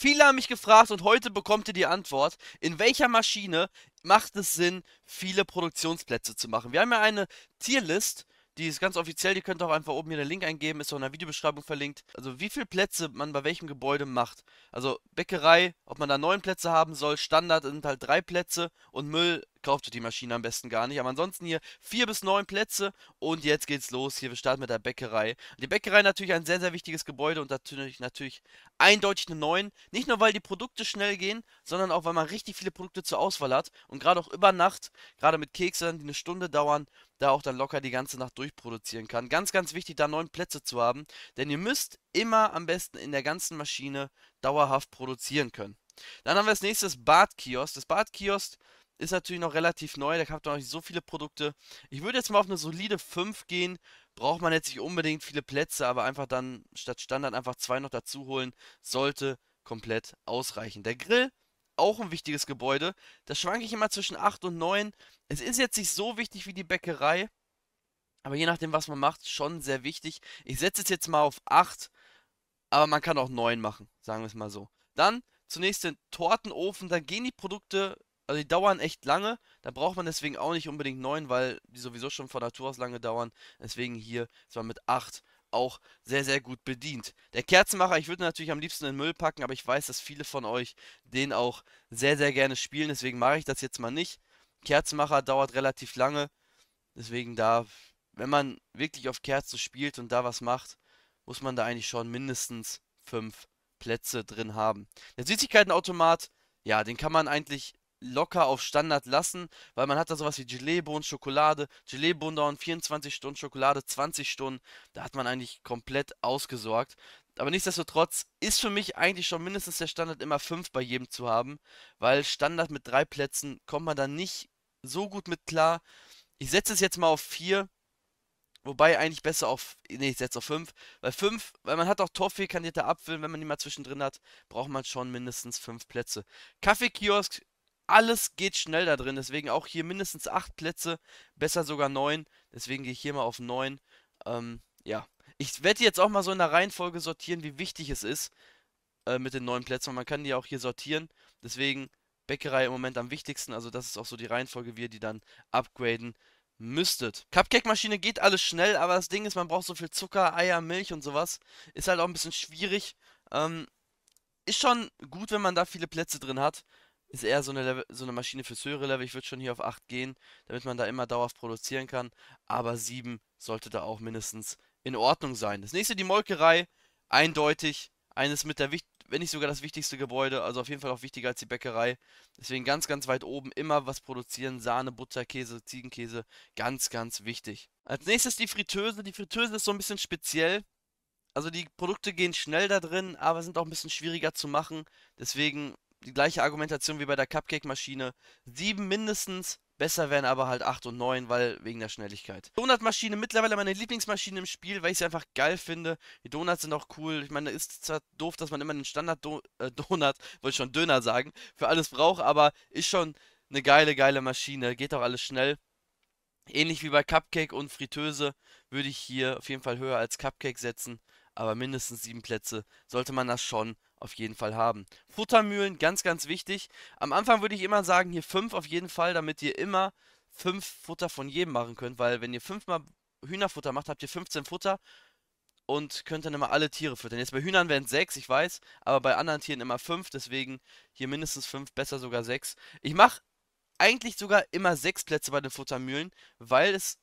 Viele haben mich gefragt und heute bekommt ihr die Antwort, in welcher Maschine macht es Sinn, viele Produktionsplätze zu machen. Wir haben ja eine Tierlist die ist ganz offiziell, die könnt ihr auch einfach oben hier den Link eingeben, ist auch in der Videobeschreibung verlinkt. Also wie viele Plätze man bei welchem Gebäude macht. Also Bäckerei, ob man da neun Plätze haben soll, Standard sind halt drei Plätze und Müll kauft die Maschine am besten gar nicht. Aber ansonsten hier vier bis neun Plätze und jetzt geht's los. Hier, wir starten mit der Bäckerei. Die Bäckerei natürlich ein sehr, sehr wichtiges Gebäude und natürlich, natürlich eindeutig eine 9. Nicht nur, weil die Produkte schnell gehen, sondern auch, weil man richtig viele Produkte zur Auswahl hat. Und gerade auch über Nacht, gerade mit Keksen, die eine Stunde dauern, da auch dann locker die ganze Nacht durchproduzieren kann. Ganz, ganz wichtig, da neun Plätze zu haben, denn ihr müsst immer am besten in der ganzen Maschine dauerhaft produzieren können. Dann haben wir als nächstes bad Das bad ist natürlich noch relativ neu, da habt ihr noch nicht so viele Produkte. Ich würde jetzt mal auf eine solide 5 gehen. Braucht man jetzt nicht unbedingt viele Plätze, aber einfach dann statt Standard einfach zwei noch dazu holen, sollte komplett ausreichen. Der Grill auch ein wichtiges Gebäude. Da schwanke ich immer zwischen 8 und 9. Es ist jetzt nicht so wichtig wie die Bäckerei, aber je nachdem, was man macht, schon sehr wichtig. Ich setze es jetzt mal auf 8, aber man kann auch 9 machen, sagen wir es mal so. Dann zunächst den Tortenofen, dann gehen die Produkte, also die dauern echt lange. Da braucht man deswegen auch nicht unbedingt 9, weil die sowieso schon von Natur aus lange dauern. Deswegen hier zwar mit 8 auch sehr, sehr gut bedient. Der Kerzenmacher, ich würde natürlich am liebsten in den Müll packen, aber ich weiß, dass viele von euch den auch sehr, sehr gerne spielen. Deswegen mache ich das jetzt mal nicht. Kerzenmacher dauert relativ lange. Deswegen da, wenn man wirklich auf Kerzen spielt und da was macht, muss man da eigentlich schon mindestens fünf Plätze drin haben. Der Süßigkeitenautomat, ja, den kann man eigentlich locker auf Standard lassen, weil man hat da sowas wie Geleebohnen, Schokolade, Geleebohnen dauern 24 Stunden, Schokolade 20 Stunden. Da hat man eigentlich komplett ausgesorgt. Aber nichtsdestotrotz ist für mich eigentlich schon mindestens der Standard immer 5 bei jedem zu haben, weil Standard mit 3 Plätzen kommt man da nicht so gut mit klar. Ich setze es jetzt mal auf 4, Wobei eigentlich besser auf. Nee, ich setze auf 5. Weil 5, weil man hat auch Toffee, kandierte Apfel, wenn man die mal zwischendrin hat, braucht man schon mindestens 5 Plätze. Kaffeekiosk alles geht schnell da drin. Deswegen auch hier mindestens 8 Plätze, besser sogar 9. Deswegen gehe ich hier mal auf 9. Ähm, ja. Ich werde jetzt auch mal so in der Reihenfolge sortieren, wie wichtig es ist äh, mit den neuen Plätzen. Und man kann die auch hier sortieren. Deswegen Bäckerei im Moment am wichtigsten. Also das ist auch so die Reihenfolge, wie ihr die dann upgraden müsstet. Cupcake-Maschine geht alles schnell, aber das Ding ist, man braucht so viel Zucker, Eier, Milch und sowas. Ist halt auch ein bisschen schwierig. Ähm, ist schon gut, wenn man da viele Plätze drin hat ist eher so eine, Level, so eine Maschine fürs höhere Level. Ich würde schon hier auf 8 gehen, damit man da immer dauerhaft produzieren kann. Aber 7 sollte da auch mindestens in Ordnung sein. Das nächste, die Molkerei. Eindeutig eines mit der, wenn nicht sogar das wichtigste Gebäude. Also auf jeden Fall auch wichtiger als die Bäckerei. Deswegen ganz, ganz weit oben immer was produzieren. Sahne, Butter, Käse, Ziegenkäse. Ganz, ganz wichtig. Als nächstes die Fritteuse. Die Fritteuse ist so ein bisschen speziell. Also die Produkte gehen schnell da drin, aber sind auch ein bisschen schwieriger zu machen. Deswegen die gleiche Argumentation wie bei der Cupcake-Maschine. Sieben mindestens, besser wären aber halt acht und neun, weil wegen der Schnelligkeit. Donut-Maschine, mittlerweile meine Lieblingsmaschine im Spiel, weil ich sie einfach geil finde. Die Donuts sind auch cool. Ich meine, ist zwar doof, dass man immer den Standard-Donut, äh, wollte ich schon Döner sagen, für alles braucht, aber ist schon eine geile, geile Maschine. Geht auch alles schnell. Ähnlich wie bei Cupcake und Fritteuse würde ich hier auf jeden Fall höher als Cupcake setzen aber mindestens sieben Plätze sollte man das schon auf jeden Fall haben. Futtermühlen, ganz, ganz wichtig. Am Anfang würde ich immer sagen, hier fünf auf jeden Fall, damit ihr immer fünf Futter von jedem machen könnt, weil wenn ihr fünfmal Hühnerfutter macht, habt ihr 15 Futter und könnt dann immer alle Tiere füttern. Jetzt bei Hühnern wären es sechs, ich weiß, aber bei anderen Tieren immer fünf, deswegen hier mindestens fünf, besser sogar sechs. Ich mache eigentlich sogar immer sechs Plätze bei den Futtermühlen, weil es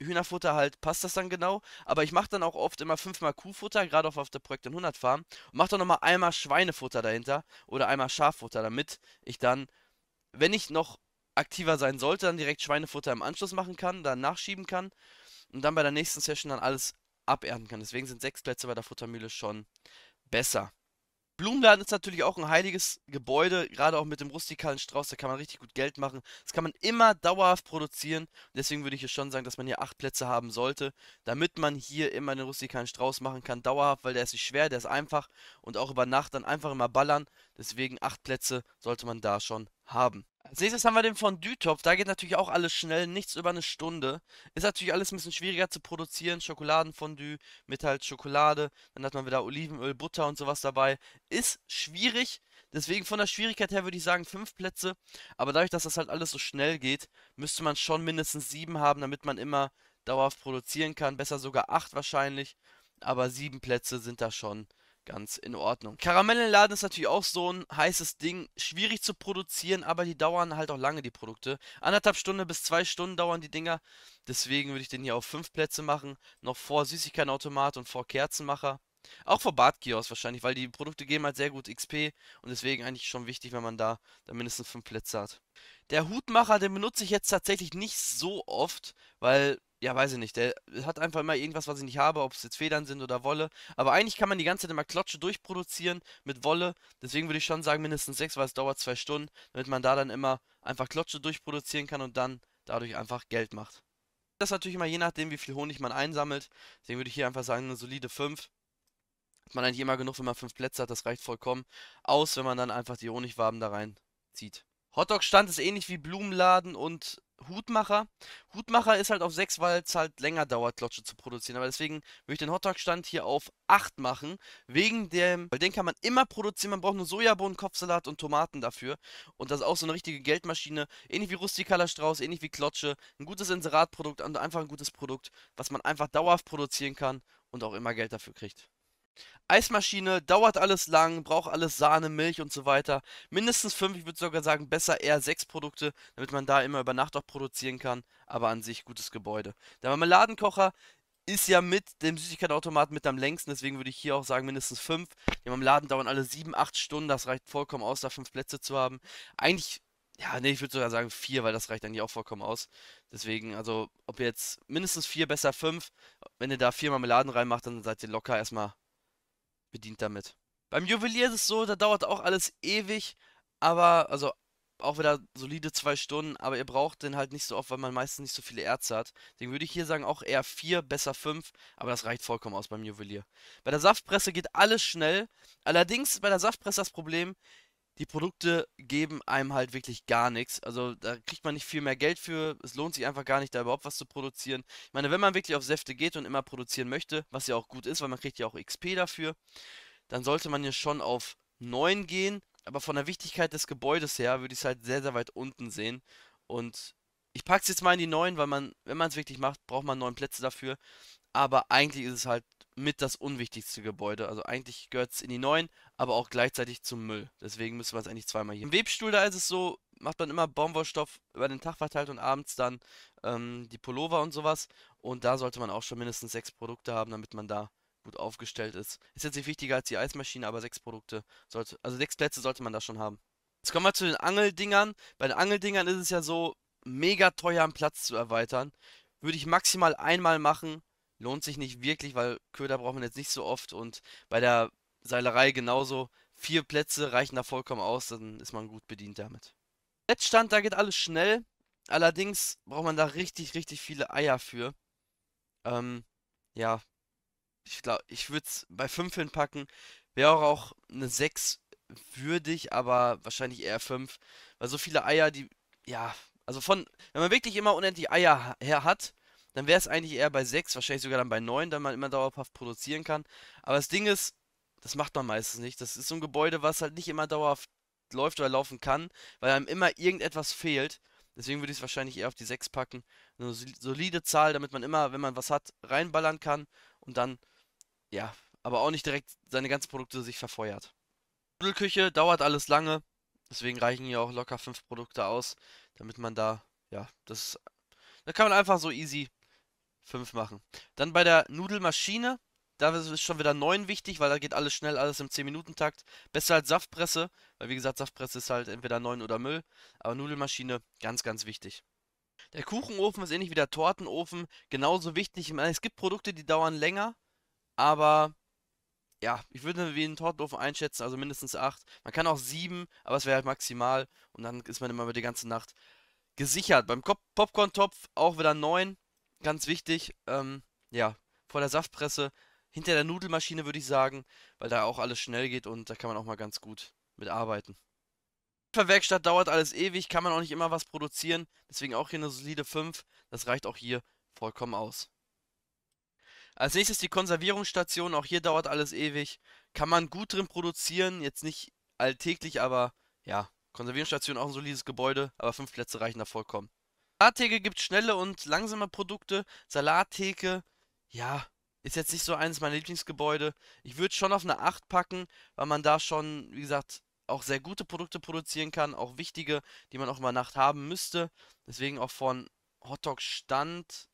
Hühnerfutter halt, passt das dann genau. Aber ich mache dann auch oft immer fünfmal Kuhfutter, gerade auf der Projekt 100 Farm. Und mache dann nochmal einmal Schweinefutter dahinter oder einmal Schaffutter, damit ich dann, wenn ich noch aktiver sein sollte, dann direkt Schweinefutter im Anschluss machen kann, dann nachschieben kann und dann bei der nächsten Session dann alles abernten kann. Deswegen sind sechs Plätze bei der Futtermühle schon besser. Blumenladen ist natürlich auch ein heiliges Gebäude, gerade auch mit dem rustikalen Strauß, da kann man richtig gut Geld machen. Das kann man immer dauerhaft produzieren. Deswegen würde ich hier schon sagen, dass man hier acht Plätze haben sollte, damit man hier immer den rustikalen Strauß machen kann, dauerhaft, weil der ist nicht schwer, der ist einfach und auch über Nacht dann einfach immer ballern. Deswegen acht Plätze sollte man da schon haben. Als nächstes haben wir den Fondue-Topf. Da geht natürlich auch alles schnell, nichts über eine Stunde. Ist natürlich alles ein bisschen schwieriger zu produzieren. Schokoladenfondue mit halt Schokolade. Dann hat man wieder Olivenöl, Butter und sowas dabei. Ist schwierig. Deswegen von der Schwierigkeit her würde ich sagen 5 Plätze. Aber dadurch, dass das halt alles so schnell geht, müsste man schon mindestens 7 haben, damit man immer dauerhaft produzieren kann. Besser sogar 8 wahrscheinlich. Aber 7 Plätze sind da schon ganz in Ordnung. Karamellenladen ist natürlich auch so ein heißes Ding. Schwierig zu produzieren, aber die dauern halt auch lange, die Produkte. Anderthalb Stunden bis zwei Stunden dauern die Dinger. Deswegen würde ich den hier auf fünf Plätze machen. Noch vor Süßigkeitenautomat und vor Kerzenmacher. Auch vor Badkiosk wahrscheinlich, weil die Produkte geben halt sehr gut XP und deswegen eigentlich schon wichtig, wenn man da dann mindestens fünf Plätze hat. Der Hutmacher, den benutze ich jetzt tatsächlich nicht so oft, weil ja, weiß ich nicht. Der hat einfach immer irgendwas, was ich nicht habe, ob es jetzt Federn sind oder Wolle. Aber eigentlich kann man die ganze Zeit immer Klotsche durchproduzieren mit Wolle. Deswegen würde ich schon sagen, mindestens sechs, weil es dauert zwei Stunden, damit man da dann immer einfach Klotsche durchproduzieren kann und dann dadurch einfach Geld macht. Das ist natürlich immer je nachdem, wie viel Honig man einsammelt. Deswegen würde ich hier einfach sagen, eine solide 5. Hat man eigentlich immer genug, wenn man fünf Plätze hat, das reicht vollkommen aus, wenn man dann einfach die Honigwaben da reinzieht. Hotdog-Stand ist ähnlich wie Blumenladen und Hutmacher. Hutmacher ist halt auf 6, weil es halt länger dauert, Klotsche zu produzieren. Aber deswegen würde ich den Hotdog-Stand hier auf 8 machen. Wegen dem, weil den kann man immer produzieren. Man braucht nur Sojabohnen, Kopfsalat und Tomaten dafür. Und das ist auch so eine richtige Geldmaschine. Ähnlich wie Rustikaler Strauß, ähnlich wie Klotsche. Ein gutes Inseratprodukt und einfach ein gutes Produkt, was man einfach dauerhaft produzieren kann und auch immer Geld dafür kriegt. Eismaschine, dauert alles lang, braucht alles Sahne, Milch und so weiter. Mindestens fünf, ich würde sogar sagen, besser eher sechs Produkte, damit man da immer über Nacht auch produzieren kann. Aber an sich gutes Gebäude. Der Marmeladenkocher ist ja mit dem Süßigkeitenautomaten mit am längsten, deswegen würde ich hier auch sagen mindestens fünf. Die Marmeladen dauern alle sieben, acht Stunden, das reicht vollkommen aus, da fünf Plätze zu haben. Eigentlich ja, nee, ich würde sogar sagen vier, weil das reicht eigentlich auch vollkommen aus. Deswegen, also, ob ihr jetzt mindestens vier, besser fünf, wenn ihr da vier Marmeladen reinmacht, dann seid ihr locker erstmal bedient damit. Beim Juwelier ist es so, da dauert auch alles ewig, aber, also auch wieder solide zwei Stunden, aber ihr braucht den halt nicht so oft, weil man meistens nicht so viele Ärzte hat. Deswegen würde ich hier sagen, auch eher vier, besser fünf, aber das reicht vollkommen aus beim Juwelier. Bei der Saftpresse geht alles schnell. Allerdings bei der Saftpresse das Problem, die Produkte geben einem halt wirklich gar nichts. Also da kriegt man nicht viel mehr Geld für. Es lohnt sich einfach gar nicht, da überhaupt was zu produzieren. Ich meine, wenn man wirklich auf Säfte geht und immer produzieren möchte, was ja auch gut ist, weil man kriegt ja auch XP dafür, dann sollte man ja schon auf 9 gehen. Aber von der Wichtigkeit des Gebäudes her würde ich es halt sehr, sehr weit unten sehen. Und ich packe es jetzt mal in die 9, weil man, wenn man es wirklich macht, braucht man 9 Plätze dafür. Aber eigentlich ist es halt mit das unwichtigste Gebäude. Also eigentlich gehört es in die neuen, aber auch gleichzeitig zum Müll. Deswegen müssen wir es eigentlich zweimal hier. Im Webstuhl, da ist es so, macht man immer Baumwollstoff über den Tag verteilt und abends dann ähm, die Pullover und sowas. Und da sollte man auch schon mindestens sechs Produkte haben, damit man da gut aufgestellt ist. Ist jetzt nicht wichtiger als die Eismaschine, aber sechs Produkte sollte, also sechs Plätze sollte man da schon haben. Jetzt kommen wir zu den Angeldingern. Bei den Angeldingern ist es ja so, mega teuer einen Platz zu erweitern. Würde ich maximal einmal machen, lohnt sich nicht wirklich, weil Köder braucht man jetzt nicht so oft und bei der Seilerei genauso. Vier Plätze reichen da vollkommen aus, dann ist man gut bedient damit. Letztstand, da geht alles schnell. Allerdings braucht man da richtig, richtig viele Eier für. Ähm, ja, ich glaube, ich würde es bei 5 hinpacken. Wäre auch eine 6 würdig, aber wahrscheinlich eher 5. Weil so viele Eier, die, ja, also von, wenn man wirklich immer unendlich Eier her hat, dann wäre es eigentlich eher bei 6, wahrscheinlich sogar dann bei 9, da man immer dauerhaft produzieren kann. Aber das Ding ist, das macht man meistens nicht. Das ist so ein Gebäude, was halt nicht immer dauerhaft läuft oder laufen kann, weil einem immer irgendetwas fehlt. Deswegen würde ich es wahrscheinlich eher auf die 6 packen. Eine solide Zahl, damit man immer, wenn man was hat, reinballern kann und dann, ja, aber auch nicht direkt seine ganzen Produkte sich verfeuert. Nudelküche dauert alles lange, deswegen reichen hier auch locker 5 Produkte aus, damit man da, ja, das, da kann man einfach so easy 5 machen. Dann bei der Nudelmaschine, da ist schon wieder 9 wichtig, weil da geht alles schnell, alles im 10-Minuten-Takt. Besser als Saftpresse, weil wie gesagt, Saftpresse ist halt entweder 9 oder Müll. Aber Nudelmaschine, ganz, ganz wichtig. Der Kuchenofen ist ähnlich wie der Tortenofen, genauso wichtig. Meine, es gibt Produkte, die dauern länger, aber ja, ich würde wie einen Tortenofen einschätzen, also mindestens 8. Man kann auch 7, aber es wäre halt maximal und dann ist man immer über die ganze Nacht gesichert. Beim Popcorn-Topf auch wieder 9, ganz wichtig, ähm, ja, vor der Saftpresse, hinter der Nudelmaschine würde ich sagen, weil da auch alles schnell geht und da kann man auch mal ganz gut mit arbeiten. Werkstatt dauert alles ewig, kann man auch nicht immer was produzieren, deswegen auch hier eine solide 5, das reicht auch hier vollkommen aus. Als nächstes die Konservierungsstation, auch hier dauert alles ewig, kann man gut drin produzieren, jetzt nicht alltäglich, aber ja, Konservierungsstation auch ein solides Gebäude, aber 5 Plätze reichen da vollkommen. Salattheke gibt schnelle und langsame Produkte. Salattheke, ja, ist jetzt nicht so eines meiner Lieblingsgebäude. Ich würde schon auf eine 8 packen, weil man da schon, wie gesagt, auch sehr gute Produkte produzieren kann, auch wichtige, die man auch über Nacht haben müsste. Deswegen auch von Hotdog Stand,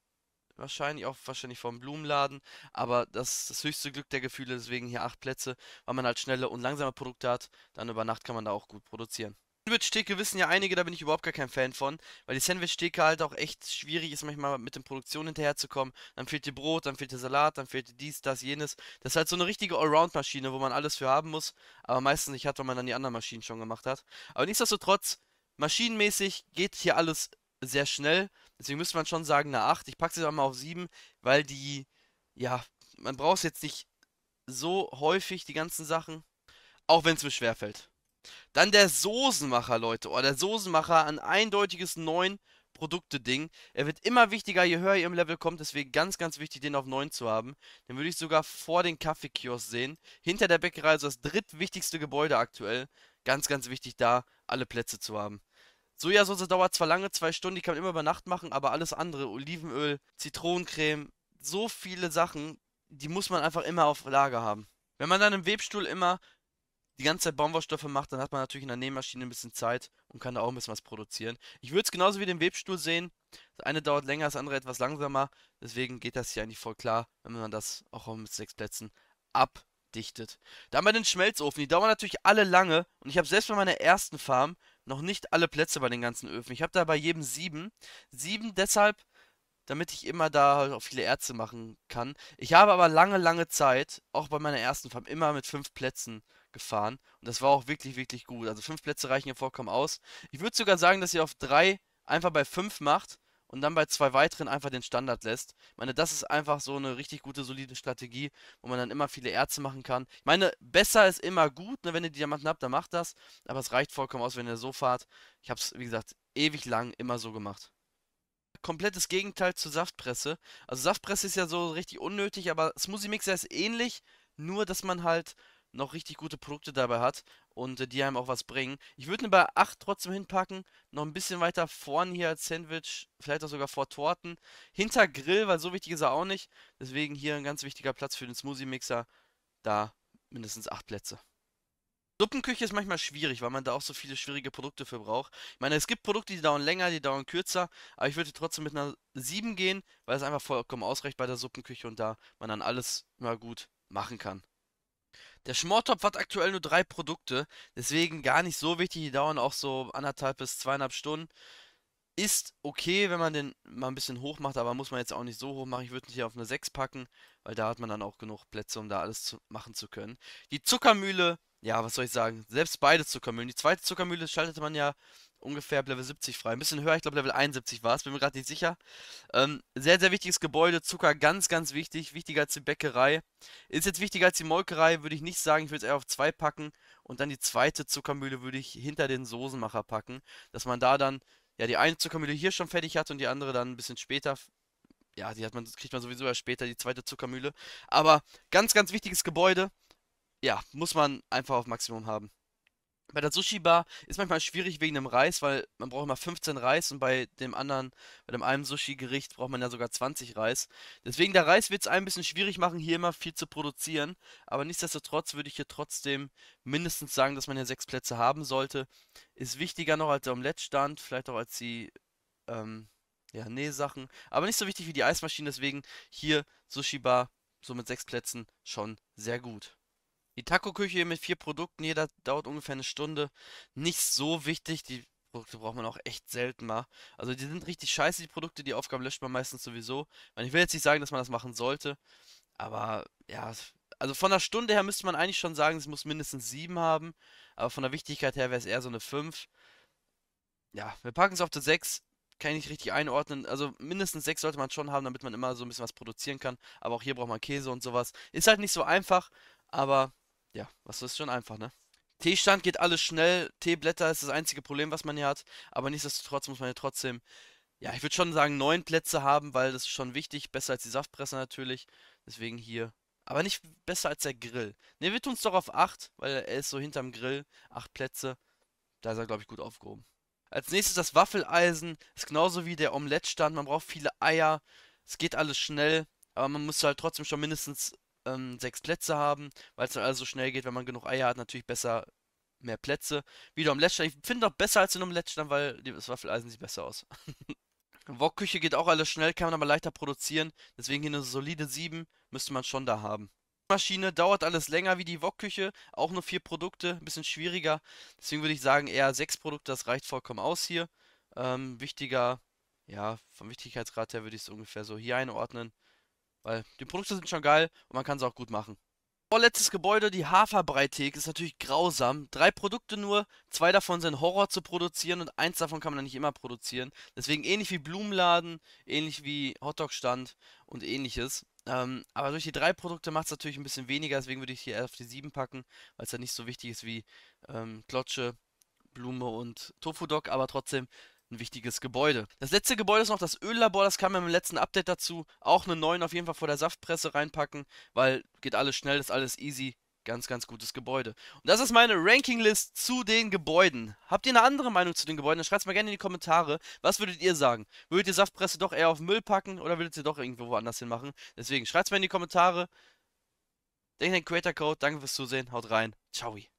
wahrscheinlich auch wahrscheinlich vom Blumenladen, aber das ist das höchste Glück der Gefühle, deswegen hier acht Plätze, weil man halt schnelle und langsame Produkte hat, dann über Nacht kann man da auch gut produzieren. Sandwich-Theke wissen ja einige, da bin ich überhaupt gar kein Fan von, weil die Sandwich-Theke halt auch echt schwierig ist, manchmal mit den Produktionen hinterherzukommen. Dann fehlt dir Brot, dann fehlt dir Salat, dann fehlt dir dies, das, jenes. Das ist halt so eine richtige Allround-Maschine, wo man alles für haben muss, aber meistens nicht hat, wenn man dann die anderen Maschinen schon gemacht hat. Aber nichtsdestotrotz, maschinenmäßig geht hier alles sehr schnell. Deswegen müsste man schon sagen, eine 8. Ich packe sie dann mal auf 7, weil die, ja, man braucht jetzt nicht so häufig die ganzen Sachen, auch wenn es mir schwerfällt. Dann der Soßenmacher, Leute. Oh, der Soßenmacher, ein eindeutiges 9 Produkte-Ding. Er wird immer wichtiger, je höher ihr im Level kommt. Deswegen ganz, ganz wichtig, den auf 9 zu haben. Den würde ich sogar vor den Kaffeekiosk sehen. Hinter der Bäckerei, also das drittwichtigste Gebäude aktuell. Ganz, ganz wichtig, da alle Plätze zu haben. Sojasauce dauert zwar lange, zwei Stunden, die kann man immer über Nacht machen, aber alles andere, Olivenöl, Zitronencreme, so viele Sachen, die muss man einfach immer auf Lager haben. Wenn man dann im Webstuhl immer die ganze Zeit Baumwollstoffe macht, dann hat man natürlich in der Nähmaschine ein bisschen Zeit und kann da auch ein bisschen was produzieren. Ich würde es genauso wie den Webstuhl sehen. Das eine dauert länger, das andere etwas langsamer. Deswegen geht das hier eigentlich voll klar, wenn man das auch mit sechs Plätzen abdichtet. Dann bei den Schmelzofen. Die dauern natürlich alle lange. Und ich habe selbst bei meiner ersten Farm noch nicht alle Plätze bei den ganzen Öfen. Ich habe da bei jedem sieben. Sieben deshalb, damit ich immer da auch viele Ärzte machen kann. Ich habe aber lange, lange Zeit, auch bei meiner ersten Farm, immer mit fünf Plätzen gefahren. Und das war auch wirklich, wirklich gut. Also fünf Plätze reichen hier vollkommen aus. Ich würde sogar sagen, dass ihr auf drei einfach bei fünf macht und dann bei zwei weiteren einfach den Standard lässt. Ich meine, das ist einfach so eine richtig gute, solide Strategie, wo man dann immer viele Ärzte machen kann. Ich meine, besser ist immer gut, ne? wenn ihr Diamanten habt, dann macht das. Aber es reicht vollkommen aus, wenn ihr so fahrt. Ich habe es, wie gesagt, ewig lang immer so gemacht. Komplettes Gegenteil zur Saftpresse. Also Saftpresse ist ja so richtig unnötig, aber Smoothie Mixer ist ähnlich, nur dass man halt noch richtig gute Produkte dabei hat und äh, die einem auch was bringen. Ich würde ne ihn bei 8 trotzdem hinpacken, noch ein bisschen weiter vorne hier als Sandwich, vielleicht auch sogar vor Torten. Hinter Grill, weil so wichtig ist er auch nicht. Deswegen hier ein ganz wichtiger Platz für den Smoothie-Mixer. Da mindestens 8 Plätze. Suppenküche ist manchmal schwierig, weil man da auch so viele schwierige Produkte für braucht. Ich meine, es gibt Produkte, die dauern länger, die dauern kürzer, aber ich würde trotzdem mit einer 7 gehen, weil es einfach vollkommen ausreicht bei der Suppenküche und da man dann alles mal gut machen kann. Der Schmortopf hat aktuell nur drei Produkte, deswegen gar nicht so wichtig. Die dauern auch so anderthalb bis zweieinhalb Stunden. Ist okay, wenn man den mal ein bisschen hoch macht, aber muss man jetzt auch nicht so hoch machen. Ich würde ihn hier auf eine 6 packen, weil da hat man dann auch genug Plätze, um da alles zu machen zu können. Die Zuckermühle ja, was soll ich sagen? Selbst beide Zuckermühlen. Die zweite Zuckermühle schaltete man ja ungefähr ab Level 70 frei. Ein bisschen höher, ich glaube Level 71 war es, bin mir gerade nicht sicher. Ähm, sehr, sehr wichtiges Gebäude, Zucker ganz, ganz wichtig, wichtiger als die Bäckerei. Ist jetzt wichtiger als die Molkerei, würde ich nicht sagen, ich würde es eher auf zwei packen und dann die zweite Zuckermühle würde ich hinter den Soßenmacher packen, dass man da dann, ja, die eine Zuckermühle hier schon fertig hat und die andere dann ein bisschen später ja, die hat man, kriegt man sowieso erst später, die zweite Zuckermühle. Aber ganz, ganz wichtiges Gebäude ja, muss man einfach auf Maximum haben. Bei der Sushi-Bar ist manchmal schwierig wegen dem Reis, weil man braucht immer 15 Reis und bei dem anderen, bei dem einen Sushi-Gericht braucht man ja sogar 20 Reis. Deswegen, der Reis wird es ein bisschen schwierig machen, hier immer viel zu produzieren. Aber nichtsdestotrotz würde ich hier trotzdem mindestens sagen, dass man hier sechs Plätze haben sollte. Ist wichtiger noch als der Omelette-Stand, vielleicht auch als die, ähm, ja, Nähsachen. Aber nicht so wichtig wie die Eismaschine, deswegen hier Sushi-Bar, so mit sechs Plätzen, schon sehr gut. Die Taco-Küche mit vier Produkten, jeder dauert ungefähr eine Stunde. Nicht so wichtig, die Produkte braucht man auch echt selten mal. Also die sind richtig scheiße, die Produkte, die Aufgaben löscht man meistens sowieso. Ich will jetzt nicht sagen, dass man das machen sollte, aber ja, also von der Stunde her müsste man eigentlich schon sagen, es muss mindestens sieben haben, aber von der Wichtigkeit her wäre es eher so eine fünf. Ja, wir packen es auf die sechs, kann ich nicht richtig einordnen. Also mindestens sechs sollte man schon haben, damit man immer so ein bisschen was produzieren kann. Aber auch hier braucht man Käse und sowas. Ist halt nicht so einfach, aber ja, was ist schon einfach, ne? Teestand geht alles schnell, Teeblätter ist das einzige Problem, was man hier hat, aber nichtsdestotrotz muss man ja trotzdem, ja, ich würde schon sagen, neun Plätze haben, weil das ist schon wichtig, besser als die Saftpresse natürlich, deswegen hier, aber nicht besser als der Grill. Ne, wir tun es doch auf acht, weil er ist so hinterm Grill, acht Plätze, da ist er, glaube ich, gut aufgehoben. Als nächstes das Waffeleisen, ist genauso wie der Omelettstand, man braucht viele Eier, es geht alles schnell, aber man muss halt trotzdem schon mindestens ähm, sechs Plätze haben, weil es dann alles so schnell geht, wenn man genug Eier hat, natürlich besser mehr Plätze. Wieder am letzten, ich finde doch besser als in einem letzten, weil das Waffeleisen sieht besser aus. Wokküche geht auch alles schnell, kann man aber leichter produzieren, deswegen hier eine solide 7 müsste man schon da haben. Maschine dauert alles länger wie die Wokküche, auch nur vier Produkte, ein bisschen schwieriger. Deswegen würde ich sagen, eher sechs Produkte, das reicht vollkommen aus hier. Ähm, wichtiger, ja, vom Wichtigkeitsgrad her würde ich es ungefähr so hier einordnen. Weil die Produkte sind schon geil und man kann sie auch gut machen. Vorletztes oh, Gebäude, die Haferbreitheke, ist natürlich grausam. Drei Produkte nur, zwei davon sind Horror zu produzieren und eins davon kann man dann nicht immer produzieren. Deswegen ähnlich wie Blumenladen, ähnlich wie Hotdog-Stand und ähnliches. Ähm, aber durch die drei Produkte macht es natürlich ein bisschen weniger, deswegen würde ich hier erst auf die sieben packen, weil es ja nicht so wichtig ist wie ähm, Klotsche, Blume und tofu dog aber trotzdem ein wichtiges Gebäude. Das letzte Gebäude ist noch das Öllabor, das kam ja im letzten Update dazu. Auch einen neuen auf jeden Fall vor der Saftpresse reinpacken, weil geht alles schnell, ist alles easy. Ganz, ganz gutes Gebäude. Und das ist meine Ranking-List zu den Gebäuden. Habt ihr eine andere Meinung zu den Gebäuden? Dann schreibt es mal gerne in die Kommentare. Was würdet ihr sagen? Würdet ihr Saftpresse doch eher auf den Müll packen oder würdet ihr doch irgendwo woanders hin machen? Deswegen schreibt es mal in die Kommentare. Denkt an den Creator Code. Danke fürs Zusehen. Haut rein. Ciao.